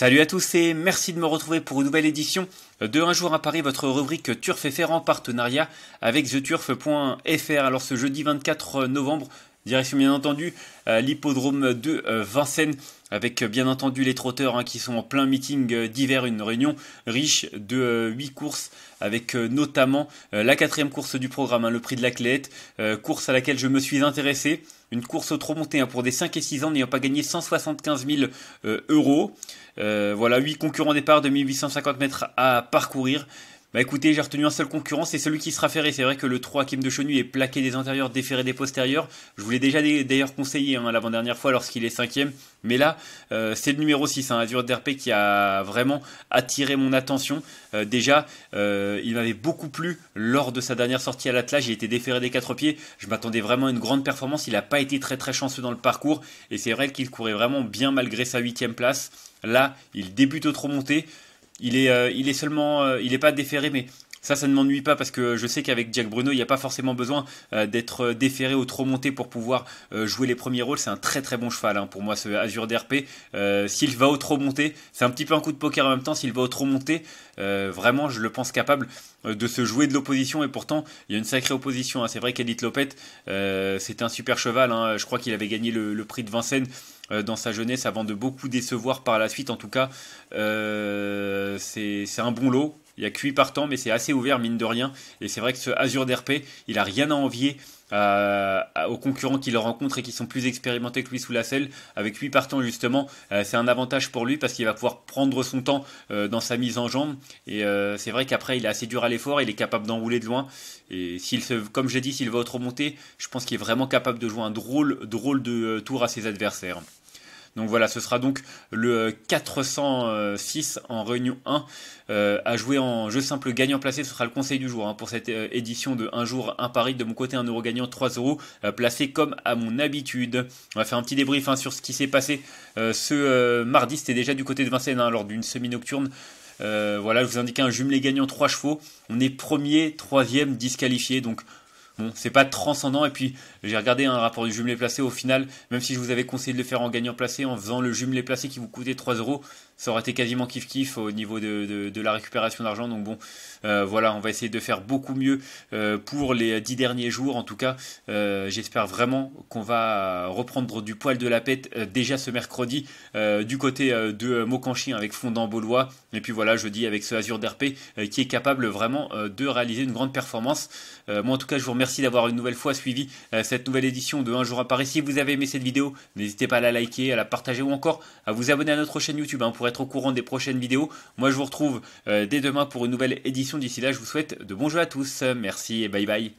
Salut à tous et merci de me retrouver pour une nouvelle édition de Un jour à Paris, votre rubrique Turf FR en partenariat avec theturf.fr. Alors ce jeudi 24 novembre, Direction bien entendu euh, l'hippodrome de euh, Vincennes avec euh, bien entendu les trotteurs hein, qui sont en plein meeting d'hiver, une réunion riche de 8 courses avec notamment la quatrième course du programme, hein, le prix de la course à laquelle je me suis intéressé, une course trop montée hein, pour des 5 et 6 ans n'ayant pas gagné 175 000 euros. voilà, 8 concurrents départ, de 1850 mètres à parcourir. Bah écoutez, j'ai retenu un seul concurrent, c'est celui qui sera ferré. C'est vrai que le 3 ème de Chenu est plaqué des antérieurs, déféré des postérieurs. Je vous l'ai déjà d'ailleurs conseillé hein, l'avant-dernière fois lorsqu'il est cinquième. Mais là, euh, c'est le numéro 6, un hein, Azur qui a vraiment attiré mon attention. Euh, déjà, euh, il m'avait beaucoup plu lors de sa dernière sortie à l'attelage. Il été déféré des quatre pieds. Je m'attendais vraiment à une grande performance. Il n'a pas été très très chanceux dans le parcours. Et c'est vrai qu'il courait vraiment bien malgré sa huitième place. Là, il débute autre monté il est, euh, il est seulement, euh, il est pas déféré, mais ça, ça ne m'ennuie pas parce que je sais qu'avec Jack Bruno, il n'y a pas forcément besoin euh, d'être euh, déféré ou trop monté pour pouvoir euh, jouer les premiers rôles. C'est un très très bon cheval hein, pour moi, ce Azure DRP. s'il va au trop monté, c'est un petit peu un coup de poker en même temps. S'il va au trop monté, vraiment, je le pense capable de se jouer de l'opposition. Et pourtant, il y a une sacrée opposition. Hein. C'est vrai qu'Edith Lopette, c'est c'était un super cheval. Hein. Je crois qu'il avait gagné le prix de Vincennes dans sa jeunesse avant de beaucoup décevoir par la suite. En tout cas, c'est un bon lot il y a 8 par temps, mais c'est assez ouvert, mine de rien. Et c'est vrai que ce Azure DRP, il n'a rien à envier euh, aux concurrents qui le rencontrent et qui sont plus expérimentés que lui sous la selle. Avec par temps, justement, euh, c'est un avantage pour lui parce qu'il va pouvoir prendre son temps euh, dans sa mise en jambe. Et c'est vrai qu'après, il est assez dur à l'effort, il est capable d'enrouler de loin. Et s'il se, comme j'ai dit, s'il va autrement monter, je pense qu'il est vraiment capable de jouer un drôle, drôle de tour à ses adversaires. Donc voilà, ce sera donc le 406 en réunion 1 euh, à jouer en jeu simple gagnant placé. Ce sera le conseil du jour hein, pour cette euh, édition de 1 jour, 1 pari. De mon côté, 1 euro gagnant, 3 euros euh, placé comme à mon habitude. On va faire un petit débrief hein, sur ce qui s'est passé ce mardi. C'était déjà du côté de Vincennes hein, lors d'une semi-nocturne. voilà, je vous indiquais un jumelé gagnant 3 chevaux. On est premier, troisième, disqualifié. Donc Bon, c'est pas transcendant. Et puis, j'ai regardé un rapport du jumelé placé. Au final, même si je vous avais conseillé de le faire en gagnant placé, en faisant le jumelé placé qui vous coûtait 3 euros, ça aurait été quasiment kiff-kiff au niveau de, la récupération d'argent. Donc, bon, euh, voilà, on va essayer de faire beaucoup mieux euh, pour les 10 derniers jours. En tout cas, euh, j'espère vraiment qu'on va reprendre du poil de la pète déjà ce mercredi du côté de Mokanchi avec Fondant Beaulois. Et puis voilà, jeudi avec ce Azure d'RP qui est capable vraiment de réaliser une grande performance. moi, en tout cas, je vous remercie Merci d'avoir une nouvelle fois suivi euh, cette nouvelle édition de Un jour à Paris. Si vous avez aimé cette vidéo, n'hésitez pas à la liker, à la partager ou encore à vous abonner à notre chaîne YouTube hein, pour être au courant des prochaines vidéos. Moi, je vous retrouve euh, dès demain pour une nouvelle édition. D'ici là, je vous souhaite de bons jeux à tous. Merci et bye bye.